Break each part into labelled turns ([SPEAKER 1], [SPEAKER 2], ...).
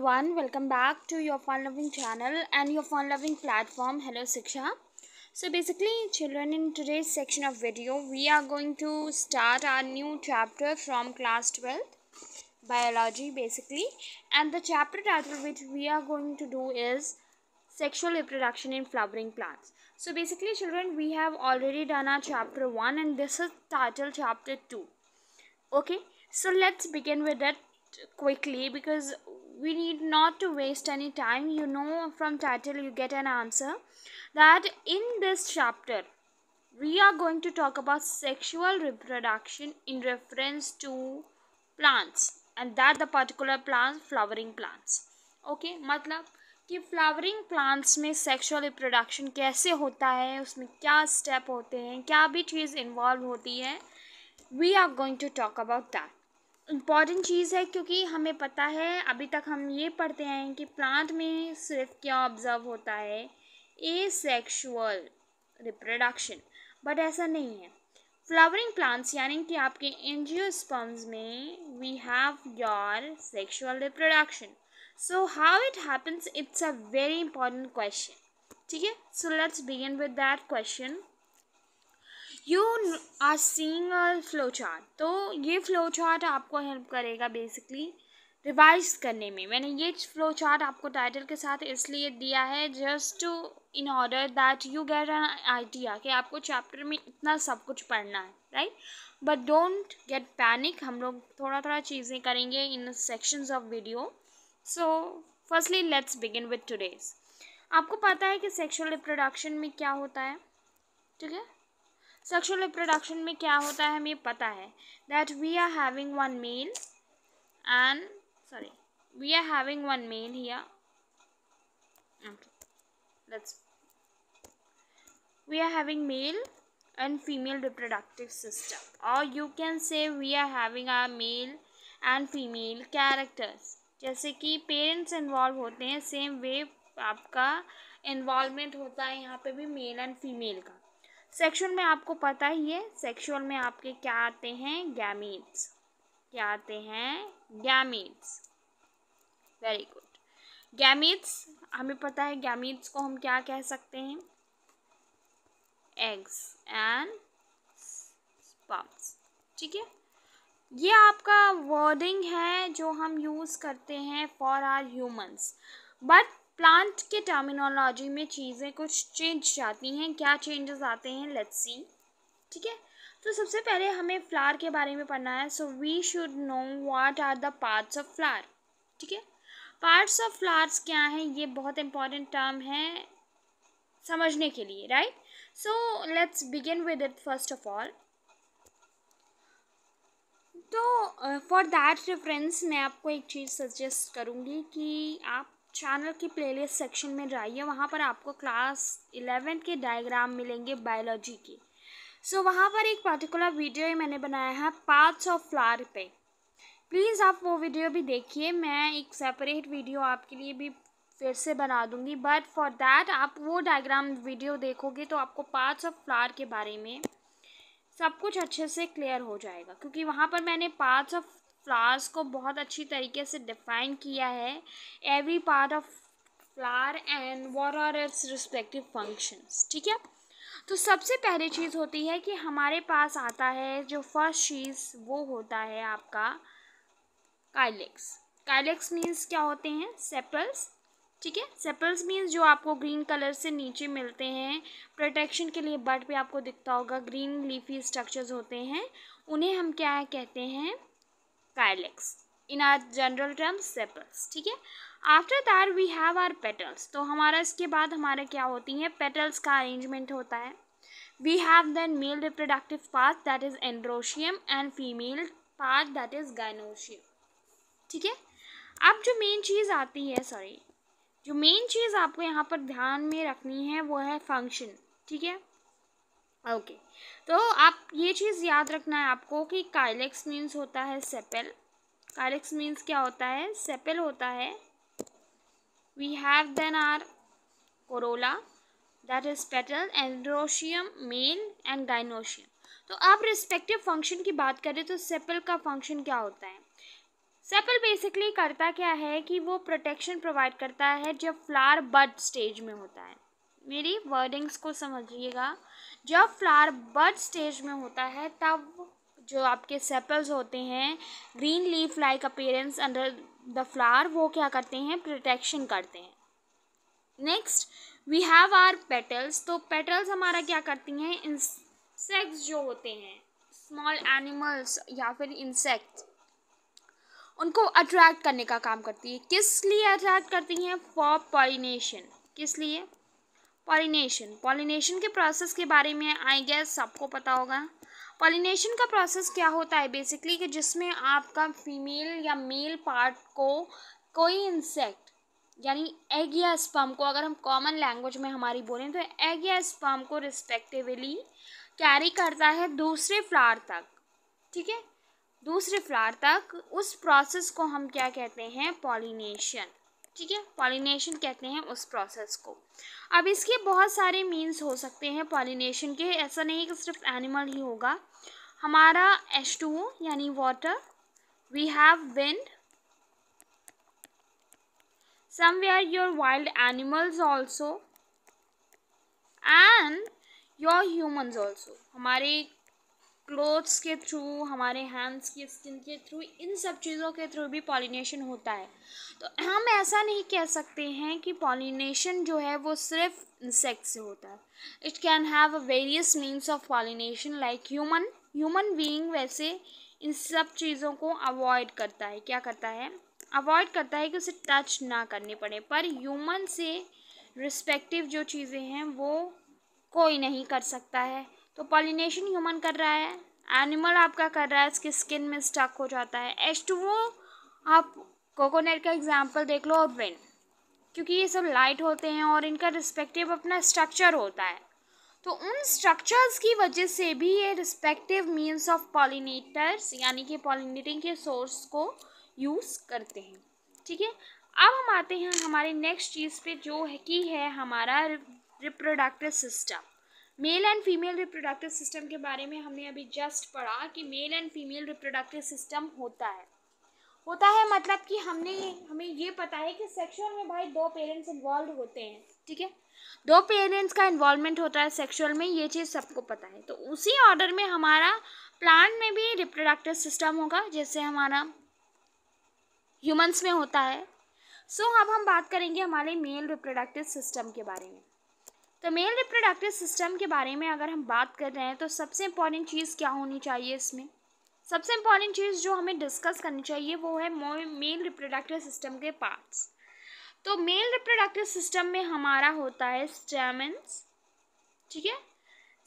[SPEAKER 1] everyone welcome back to your fun loving channel and your fun loving platform hello Siksha so basically children in today's section of video we are going to start our new chapter from class 12 biology basically and the chapter title which we are going to do is sexual reproduction in flowering plants so basically children we have already done our chapter 1 and this is title chapter 2 okay so let's begin with that quickly because we need not to waste any time you know from title you get an answer that in this chapter we are going to talk about sexual reproduction in reference to plants and that the particular plants flowering plants okay, मतलब कि flowering plants में sexual reproduction कैसे होता है उसमें क्या step होते हैं क्या भी चीज़ इन्वॉल्व होती है We are going to talk about that. Important चीज़ है क्योंकि हमें पता है अभी तक हम ये पढ़ते हैं कि प्लांट में सिर्फ क्या ऑब्ज़र्व होता है ए सेक्शुअल रिप्रोडक्शन बट ऐसा नहीं है फ्लावरिंग प्लांट्स यानी कि आपके एनजियोस्पम्स में we have your sexual reproduction so how it happens it's a very important question ठीक है so let's begin with that question you are seeing flow chart तो ये फ्लो चार्ट आपको हेल्प करेगा बेसिकली रिवाइज करने में मैंने ये फ्लो चार्ट आपको टाइटल के साथ इसलिए दिया है just to in order that you get an idea कि आपको चैप्टर में इतना सब कुछ पढ़ना है right but don't get panic हम लोग थोड़ा थोड़ा चीज़ें करेंगे in sections of video so firstly let's begin with today's आपको पता है कि सेक्शुअल रिप्रोडक्शन में क्या होता है ठीक है सेक्शुअल रिप्रोडक्शन में क्या होता है हमें पता है that we are having one male and sorry we are having one male here let's we are having male and female reproductive system or you can say we are having our male and female जैसे कि parents involve होते हैं same way आपका involvement होता है यहाँ पे भी मेल एंड फीमेल का सेक्शुअल में आपको पता ही है सेक्शुअल में आपके क्या आते हैं गैमीट्स क्या आते हैं गैमीट्स वेरी गुड गैमीट्स हमें पता है गैमीट्स को हम क्या कह सकते हैं एग्स एंड स्पम्स ठीक है ये आपका वर्डिंग है जो हम यूज़ करते हैं for our humans but plant के टर्मिनोलॉजी में चीज़ें कुछ चेंज जाती हैं क्या चेंजेस आते हैं लेट्स सी ठीक है तो सबसे पहले हमें फ्लावर के बारे में पढ़ना है so we should know what are the parts of flower ठीक है पार्ट्स ऑफ फ्लावर्स क्या हैं ये बहुत इंपॉर्टेंट टर्म है समझने के लिए right so let's begin with it first of all तो फॉर दैट रेफरेंस मैं आपको एक चीज़ सजेस्ट करूँगी कि आप चैनल की प्लेलिस्ट सेक्शन में जाइए वहाँ पर आपको क्लास इलेवन के डायग्राम मिलेंगे बायोलॉजी के सो so, वहाँ पर एक पर्टिकुलर वीडियो मैंने बनाया है पार्ट्स ऑफ फ्लावर पे प्लीज़ आप वो वीडियो भी देखिए मैं एक सेपरेट वीडियो आपके लिए भी फिर से बना दूँगी बट फॉर दैट आप वो डायग्राम वीडियो देखोगे तो आपको पार्ट्स ऑफ फ्लावर के बारे में सब कुछ अच्छे से क्लियर हो जाएगा क्योंकि वहाँ पर मैंने पार्ट्स ऑफ फ्लावर्स को बहुत अच्छी तरीके से डिफाइन किया है every part of flower and what are its respective functions ठीक है तो सबसे पहली चीज़ होती है कि हमारे पास आता है जो फर्स्ट चीज़ वो होता है आपका काइलेक्स काइलेक्स मीन्स क्या होते हैं सेपल्स ठीक है सेपल्स मीन्स जो आपको ग्रीन कलर से नीचे मिलते हैं प्रोटेक्शन के लिए बर्ड पे आपको दिखता होगा ग्रीन लीफी स्ट्रक्चर्स होते हैं उन्हें हम क्या कहते हैं calyx in our general term sepals ठीक है after that we have our petals तो हमारा इसके बाद हमारा क्या होती है पेटल्स का अरेंजमेंट होता है we have then male reproductive part that is androecium and female part that is gynoecium ठीक है अब जो मेन चीज़ आती है सॉरी जो मेन चीज़ आपको यहाँ पर ध्यान में रखनी है वो है फंक्शन ठीक है ओके तो आप ये चीज़ याद रखना है आपको कि काइलेक्स मीन्स होता है सेपल काइलेक्स मीन्स क्या होता है सेपल होता है we have then our corolla that is petal androecium male and gynoecium तो आप रिस्पेक्टिव फंक्शन की बात करें तो सेपल का फंक्शन क्या होता है सेपल बेसिकली करता क्या है कि वो प्रोटेक्शन प्रोवाइड करता है जब फ्लावर बर्ड स्टेज में होता है मेरी वर्डिंग्स को समझिएगा जब फ्लावर बर्ड स्टेज में होता है तब जो आपके सेपल्स होते हैं green leaf like appearance under the flower वो क्या करते हैं प्रोटेक्शन करते हैं next we have our petals तो पेटल्स हमारा क्या करती हैं इंसेक्ट्स जो होते हैं स्मॉल एनिमल्स या फिर इंसेक्ट उनको अट्रैक्ट करने का काम करती है किस लिए अट्रैक्ट करती हैं फॉर पॉलिनेशन किस लिए पॉलिनेशन पॉलिनेशन के प्रोसेस के बारे में आई गैस सबको पता होगा पॉलिनेशन का प्रोसेस क्या होता है बेसिकली कि जिसमें आपका फीमेल या मेल पार्ट को कोई इंसेक्ट यानी एग या स्पम को अगर हम कॉमन लैंग्वेज में हमारी बोलें तो एग या स्पम को रिस्पेक्टिवली कैरी करता है दूसरे फ्लावर तक ठीक है दूसरे फ्लावर तक उस प्रोसेस को हम क्या कहते हैं पॉलिनेशन ठीक है पॉलिनेशन कहते हैं उस प्रोसेस को अब इसके बहुत सारे मीन्स हो सकते हैं पॉलिनेशन के ऐसा नहीं कि सिर्फ एनिमल ही होगा हमारा एच टू यानी water we have wind somewhere your wild animals also and your humans also हमारे क्लोथ्स के थ्रू हमारे हैंड्स की स्किन के थ्रू इन सब चीज़ों के थ्रू भी पॉलिनेशन होता है तो हम ऐसा नहीं कह सकते हैं कि पॉलिनेशन जो है वो सिर्फ इंसेक्ट से होता है it can have a various means of pollination like human human being वैसे इन सब चीज़ों को अवॉइड करता है क्या करता है अवॉइड करता है कि उसे टच ना करनी पड़े पर ह्यूमन से रिस्पेक्टिव जो चीज़ें हैं वो कोई नहीं कर सकता है तो पॉलिनेशन ह्यूमन कर रहा है एनिमल आपका कर रहा है उसकी स्किन में स्टक हो जाता है एच टू वो आप कोकोनट का एग्जाम्पल देख लो और ब्रेन क्योंकि ये सब लाइट होते हैं और इनका रिस्पेक्टिव अपना स्ट्रक्चर होता है तो उन स्ट्रक्चर्स की वजह से भी ये रिस्पेक्टिव मीन्स ऑफ पॉलिनेटर्स यानी कि पॉलिनेटिंग के सोर्स को यूज़ करते हैं ठीक है अब हम आते हैं हमारे नेक्स्ट चीज़ पे जो है कि है हमारा reproductive system male and female reproductive system के बारे में हमने अभी जस्ट पढ़ा कि male and female reproductive system होता है होता है मतलब कि हमने हमें ये पता है कि सेक्सुअल में भाई दो पेरेंट्स इन्वॉल्व होते हैं ठीक है दो पेरेंट्स का इन्वॉल्वमेंट होता है सेक्सुअल में ये चीज़ सबको पता है तो उसी ऑर्डर में हमारा प्लांट में भी रिप्रोडक्टिव सिस्टम होगा जैसे हमारा ह्यूमंस में होता है सो so, अब हम बात करेंगे हमारे मेल रिप्रोडक्टिव सिस्टम के बारे में तो मेल रिप्रोडक्टिव सिस्टम के बारे में अगर हम बात कर रहे हैं तो सबसे इम्पॉर्टेंट चीज़ क्या होनी चाहिए इसमें सबसे इम्पॉर्टेंट चीज़ जो हमें डिस्कस करनी चाहिए वो है मेल रिप्रोडक्टिव सिस्टम के पार्ट्स तो मेल रिप्रोडक्टिव सिस्टम में हमारा होता है स्टेमेंस ठीक है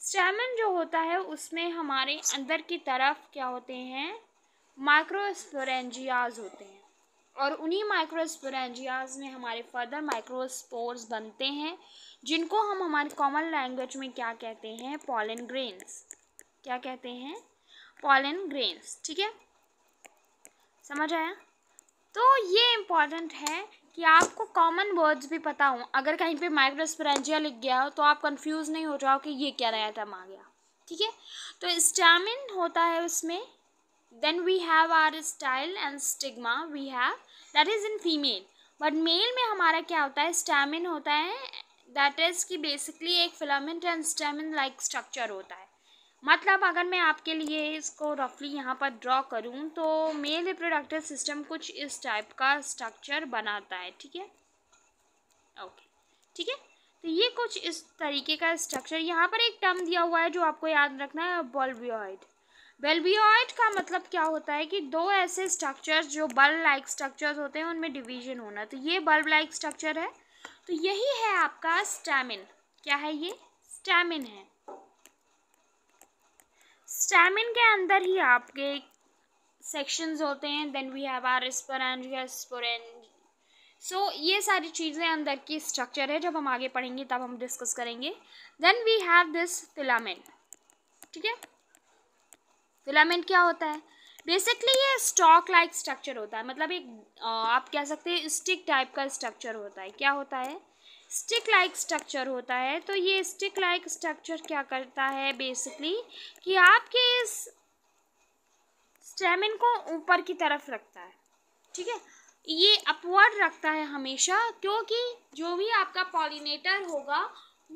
[SPEAKER 1] स्टेमन जो होता है उसमें हमारे अंदर की तरफ क्या होते हैं माइक्रोस्पोरेंजियाज होते हैं और उन्हीं माइक्रोस्पोरेंजियाज में हमारे फर्दर माइक्रोस्पोर्स बनते हैं जिनको हम हमारे कॉमन लैंग्वेज में क्या कहते हैं पॉलन ग्रेन्स क्या कहते हैं पॉलन ग्रेन्स ठीक है समझ आया तो ये इम्पॉर्टेंट है कि आपको कॉमन वर्ड्स भी पता हों अगर कहीं पे माइक्रोस्परेंजिया लिख गया हो तो आप कंफ्यूज नहीं हो जाओ कि ये क्या नया टर्म आ गया ठीक है तो स्टैमिन होता है उसमें then we have our style and stigma we have that is in female but male में हमारा क्या होता है स्टैमिन होता है दैट इज़ कि बेसिकली एक filament and stamen like structure होता है मतलब अगर मैं आपके लिए इसको रफली यहाँ पर ड्रॉ करूँ तो मेल रिप्रोडक्टिव सिस्टम कुछ इस टाइप का स्ट्रक्चर बनाता है ठीक है ओके ठीक है तो ये कुछ इस तरीके का स्ट्रक्चर यहाँ पर एक टर्म दिया हुआ है जो आपको याद रखना है बल्बियोइड बेल्बियोइड का मतलब क्या होता है कि दो ऐसे स्ट्रक्चर्स जो बल्ब लाइक स्ट्रक्चर्स होते हैं उनमें डिवीजन होना तो ये बल्ब लाइक स्ट्रक्चर है तो यही है आपका स्टैमिन क्या है ये स्टैमिन है स्टैमिन के अंदर ही आपके सेक्शंस होते हैं then we have our sporangia so ये सारी चीज़ें अंदर की स्ट्रक्चर है जब हम आगे पढ़ेंगे तब हम डिस्कस करेंगे then we have this filament ठीक है फिलामेंट क्या होता है बेसिकली ये स्टॉक लाइक स्ट्रक्चर होता है मतलब एक आप कह सकते हैं स्टिक टाइप का स्ट्रक्चर होता है क्या होता है स्टिक लाइक स्ट्रक्चर होता है तो ये स्टिक लाइक स्ट्रक्चर क्या करता है बेसिकली कि आपके इस स्टेमिन को ऊपर की तरफ रखता है ठीक है ये अपवर्ड रखता है हमेशा क्योंकि जो भी आपका पॉलिनेटर होगा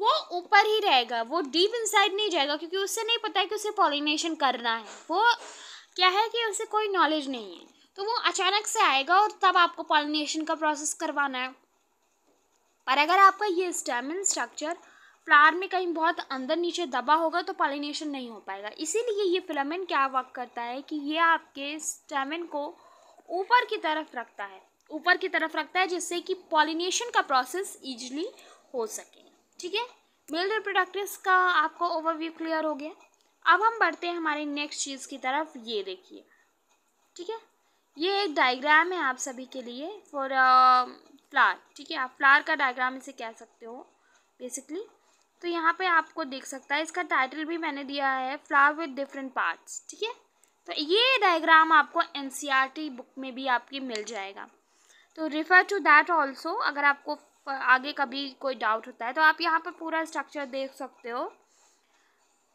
[SPEAKER 1] वो ऊपर ही रहेगा वो डीप इनसाइड नहीं जाएगा क्योंकि उससे नहीं पता है कि उसे पॉलिनेशन करना है वो क्या है कि उसे कोई नॉलेज नहीं है तो वो अचानक से आएगा और तब आपको पॉलिनेशन का प्रोसेस करवाना है पर अगर आपका ये स्टेमिन स्ट्रक्चर फ्लावर में कहीं बहुत अंदर नीचे दबा होगा तो पॉलिनेशन नहीं हो पाएगा इसीलिए ये फिलामेंट क्या वर्क करता है कि ये आपके स्टेमिन को ऊपर की तरफ रखता है ऊपर की तरफ रखता है जिससे कि पॉलिनेशन का प्रोसेस ईजिली हो सके ठीक है मेल रिप्रोडक्टिव का आपको ओवरव्यू क्लियर हो गया अब हम बढ़ते हैं हमारे नेक्स्ट चीज़ की तरफ ये देखिए ठीक है ये एक डायग्राम है आप सभी के लिए फॉर फ्लार uh, ठीक है आप फ्लार का डायग्राम इसे कह सकते हो बेसिकली तो यहाँ पे आपको देख सकता है इसका टाइटल भी मैंने दिया है फ्लावर विद डिफरेंट पार्ट्स ठीक है तो ये डायग्राम आपको एन बुक e में भी आपकी मिल जाएगा तो रिफ़र टू दैट ऑल्सो अगर आपको uh, आगे कभी कोई डाउट होता है तो आप यहाँ पर पूरा स्ट्रक्चर देख सकते हो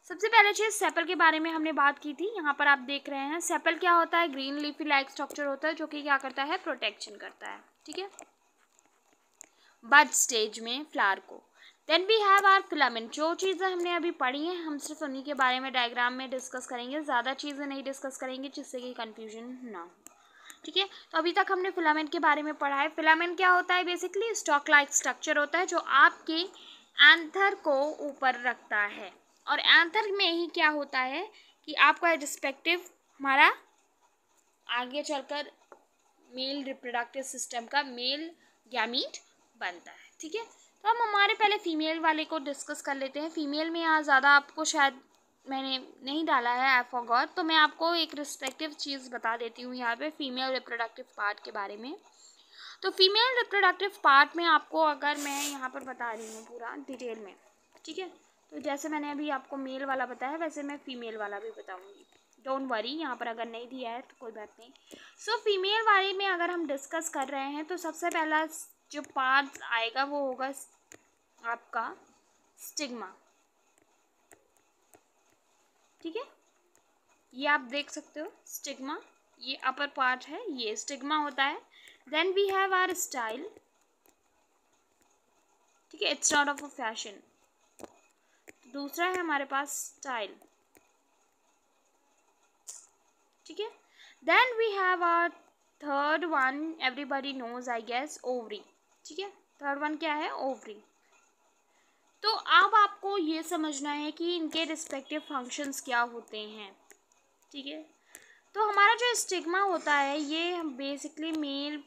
[SPEAKER 1] सबसे पहले चीज़ सेपल के बारे में हमने बात की थी यहाँ पर आप देख रहे हैं सेपल क्या होता है ग्रीन लीफी लाइक स्ट्रक्चर होता है जो कि क्या करता है प्रोटेक्शन करता है ठीक है बर्ड स्टेज में फ्लावर को then we have our filament जो चीज़ें हमने अभी पढ़ी हैं हम सिर्फ उन्हीं के बारे में डायग्राम में डिस्कस करेंगे ज़्यादा चीज़ें नहीं डिस्कस करेंगे जिससे कि कन्फ्यूजन ना हो ठीक है तो अभी तक हमने फिलामेंट के बारे में पढ़ा है फिलामेंट क्या होता है बेसिकली स्टॉक लाइक स्ट्रक्चर होता है जो आपके एंथर को ऊपर रखता है और आंतर में ही क्या होता है कि आपका रिस्पेक्टिव हमारा आगे चलकर मेल रिप्रोडक्टिव सिस्टम का मेल गैमीट बनता है ठीक है तो हम हमारे पहले फीमेल वाले को डिस्कस कर लेते हैं फीमेल में यहाँ ज़्यादा आपको शायद मैंने नहीं डाला है आई फॉर तो मैं आपको एक रिस्पेक्टिव चीज़ बता देती हूँ यहाँ पे फीमेल रिप्रोडक्टिव पार्ट के बारे में तो फीमेल रिप्रोडक्टिव पार्ट में आपको अगर मैं यहाँ पर बता रही हूँ पूरा डिटेल में ठीक है तो जैसे मैंने अभी आपको मेल वाला बताया वैसे मैं फ़ीमेल वाला भी बताऊँगी डोंट वरी यहाँ पर अगर नहीं दिया है तो कोई बात नहीं सो so, फीमेल वाले में अगर हम डिस्कस कर रहे हैं तो सबसे पहला जो पार्ट आएगा वो होगा आपका स्टिग्मा ठीक है ये आप देख सकते हो स्टिग्मा ये अपर पार्ट है ये स्टिग्मा होता है then we have our style ठीक है it's not of a fashion दूसरा है हमारे पास स्टाइल ठीक है then we have a third one everybody knows I guess ovary ठीक है थर्ड वन क्या है ओवरी तो अब आपको ये समझना है कि इनके रिस्पेक्टिव फंक्शंस क्या होते हैं ठीक है तो हमारा जो स्टिग्मा होता है ये बेसिकली मेन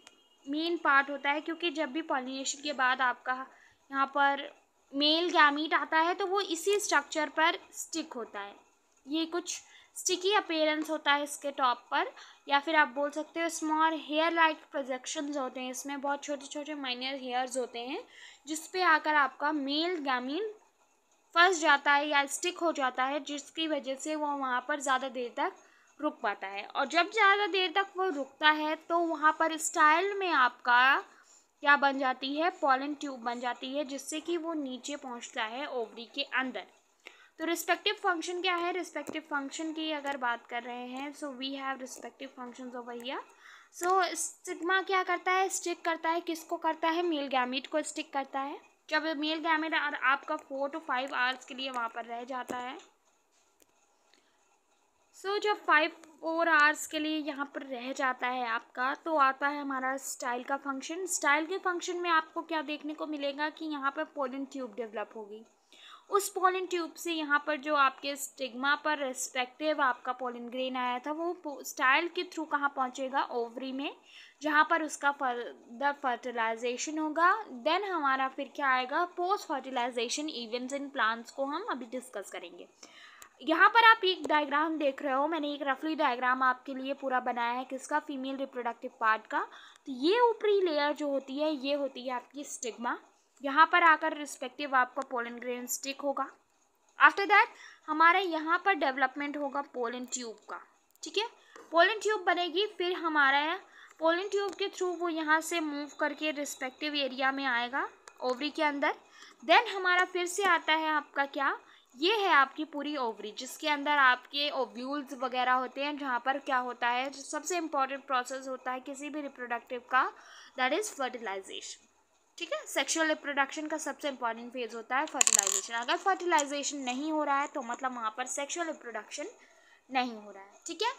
[SPEAKER 1] मेन पार्ट होता है क्योंकि जब भी पॉलिनेशन के बाद आपका यहाँ पर मेल गैमीट आता है तो वो इसी स्ट्रक्चर पर स्टिक होता है ये कुछ स्टिकी अपेयरेंस होता है इसके टॉप पर या फिर आप बोल सकते हो स्मॉल हेयर लाइक प्रोजेक्शन होते हैं इसमें बहुत छोटे छोटे माइनर हेयर्स होते हैं जिस पे आकर आपका मेल गैमीन फंस जाता है या स्टिक हो जाता है जिसकी वजह से वो वहाँ पर ज़्यादा देर तक रुक पाता है और जब ज़्यादा देर तक वो रुकता है तो वहाँ पर स्टाइल में आपका क्या बन जाती है पॉलन ट्यूब बन जाती है जिससे कि वो नीचे पहुंचता है ओवरी के अंदर तो रिस्पेक्टिव फंक्शन क्या है रिस्पेक्टिव फंक्शन की अगर बात कर रहे हैं so we have respective function of भैया सो स्टिग्मा क्या करता है स्टिक करता है किसको करता है मेल गैमिट को स्टिक करता है जब मेल गैमिट आपका फोर टू फाइव आवर्स के लिए वहाँ पर रह जाता है सो so, जब फाइव फोर आवर्स के लिए यहाँ पर रह जाता है आपका तो आता है हमारा स्टाइल का फंक्शन स्टाइल के फंक्शन में आपको क्या देखने को मिलेगा कि यहाँ पर पोलिन ट्यूब डेवलप होगी उस पोलिन ट्यूब से यहाँ पर जो आपके स्टिग्मा पर रेस्पेक्टिव आपका पोलिन ग्रेन आया था वो स्टाइल के थ्रू कहाँ पहुँचेगा ओवरी में जहाँ पर उसका फर्दर फर्टिलाइजेशन होगा देन हमारा फिर क्या आएगा post fertilization events in plants को हम अभी डिस्कस करेंगे यहाँ पर आप एक डायग्राम देख रहे हो मैंने एक रफली डायग्राम आपके लिए पूरा बनाया है किसका फीमेल रिप्रोडक्टिव पार्ट का तो ये ऊपरी लेयर जो होती है ये होती है आपकी स्टिग्मा यहाँ पर आकर रिस्पेक्टिव आपका पोलन ग्रेन स्टिक होगा आफ्टर दैट हमारे यहाँ पर डेवलपमेंट होगा पोलन ट्यूब का ठीक है पोलन ट्यूब बनेगी फिर हमारा पोलन ट्यूब के थ्रू वो यहाँ से मूव करके रिस्पेक्टिव एरिया में आएगा ओवरी के अंदर देन हमारा फिर से आता है आपका क्या ये है आपकी पूरी ओवरी जिसके अंदर आपके ओव्यूल्स वगैरह होते हैं जहाँ पर क्या होता है सबसे इम्पॉर्टेंट प्रोसेस होता है किसी भी रिप्रोडक्टिव का दैट इज़ फर्टिलाइजेशन ठीक है सेक्सुअल रिप्रोडक्शन का सबसे इम्पॉर्टेंट फेज होता है फर्टिलाइजेशन अगर फर्टिलाइजेशन नहीं हो रहा है तो मतलब वहाँ पर सेक्सुअल रिप्रोडक्शन नहीं हो रहा है ठीक है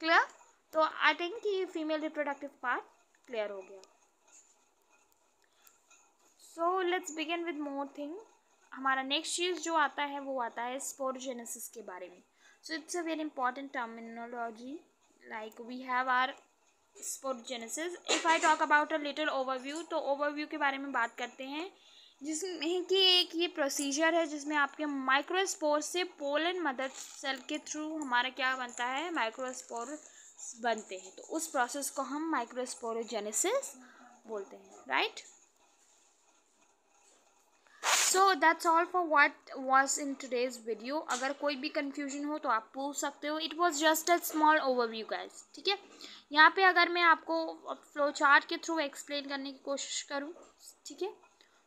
[SPEAKER 1] क्लियर तो आई थिंक कि फीमेल रिप्रोडक्टिव पार्ट क्लियर हो गया so let's begin with more thing हमारा नेक्स्ट चीज़ जो आता है वो आता है स्पोरजेनेसिस के बारे में so it's a very important terminology like we have our sporogenesis if I talk about a little overview तो ओवरव्यू के बारे में बात करते हैं जिसमें कि एक ये प्रोसीजर है जिसमें आपके माइक्रोस्पोर से पोलन मदर सेल के थ्रू हमारा क्या बनता है माइक्रोस्पोर बनते हैं तो उस प्रोसेस को हम माइक्रोस्पोरोजेनेसिस बोलते हैं right so that's all for what was in today's video अगर कोई भी कन्फ्यूजन हो तो आप पूछ सकते हो it was just a small overview guys ठीक है यहाँ पे अगर मैं आपको फ्लो चार्ट के थ्रू एक्सप्लेन करने की कोशिश करूँ ठीक है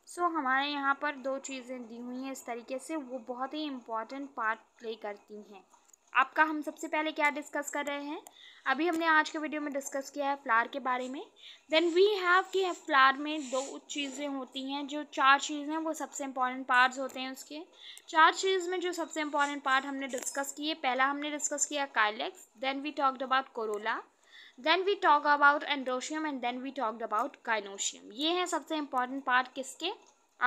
[SPEAKER 1] सो so, हमारे यहाँ पर दो चीज़ें दी हुई हैं इस तरीके से वो बहुत ही इम्पॉर्टेंट पार्ट प्ले करती हैं आपका हम सबसे पहले क्या डिस्कस कर रहे हैं अभी हमने आज के वीडियो में डिस्कस किया है फ्लार के बारे में देन वी हैव कि फ्लार में दो चीज़ें होती हैं जो चार चीज़ें हैं वो सबसे इम्पॉर्टेंट पार्ट्स होते हैं उसके चार चीज़ में जो सबसे इम्पॉर्टेंट पार्ट हमने डिस्कस किए पहला हमने डिस्कस किया calyx then we talked about corolla then we talk about androecium and then we talked about gynoecium ये हैं सबसे इम्पॉर्टेंट पार्ट किसके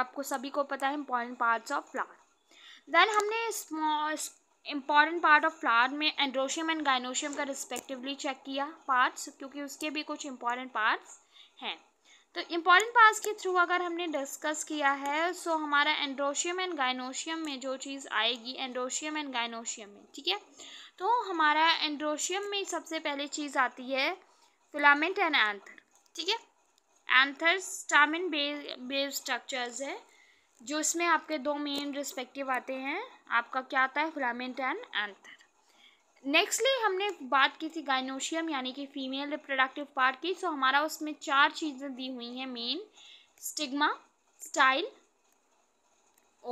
[SPEAKER 1] आपको सभी को पता है important parts of flower then हमने इम्पॉर्टेंट पार्ट ऑफ फ्लावर में एंड्रोशियम एंड गाइनोशियम का रिस्पेक्टिवली चेक किया पार्ट्स क्योंकि उसके भी कुछ इंपॉर्टेंट पार्ट्स हैं तो इम्पॉर्टेंट पार्ट्स के थ्रू अगर हमने डिस्कस किया है सो हमारा एंड्रोशियम एंड गाइनोशियम में जो चीज़ आएगी एंड्रोशियम एंड गाइनोशियम में ठीक है तो हमारा एंड्रोशियम में सबसे पहले चीज़ आती है फिलामेंट एंड एंथर ठीक है anther stamen based base structures है जो इसमें आपके दो मेन रिस्पेक्टिव आते हैं आपका क्या आता है फिलामेंट एंड एंथर नेक्स्टली हमने बात की थी गाइनोशियम यानी कि फीमेल रिप्रोडक्टिव पार्ट की सो हमारा उसमें चार चीज़ें दी हुई हैं main stigma style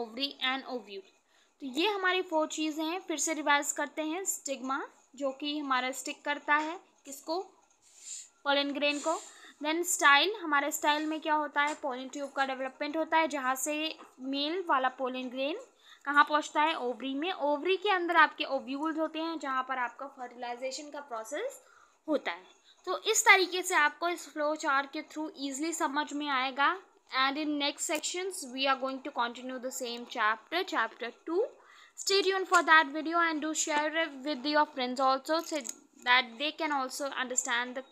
[SPEAKER 1] ovary and ovule तो ये हमारी फोर चीज़ें हैं फिर से रिवाइज करते हैं स्टिग्मा जो कि हमारा स्टिक करता है किसको पोलन ग्रेन को देन स्टाइल हमारे स्टाइल में क्या होता है पोलिन ट्यूब का डेवलपमेंट होता है जहाँ से मेल वाला पोलिन ग्रेन कहाँ पहुँचता है ओवरी में ओवरी के अंदर आपके ओव्यूल्स होते हैं जहाँ पर आपका फर्टिलाइजेशन का प्रोसेस होता है तो इस तरीके से आपको इस फ्लो चार्ट के थ्रू ईजिली समझ में आएगा and in next section we are going to continue the same chapter chapter two stay यून for that video and do share with your friends also so that they can also understand the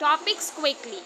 [SPEAKER 1] topics quickly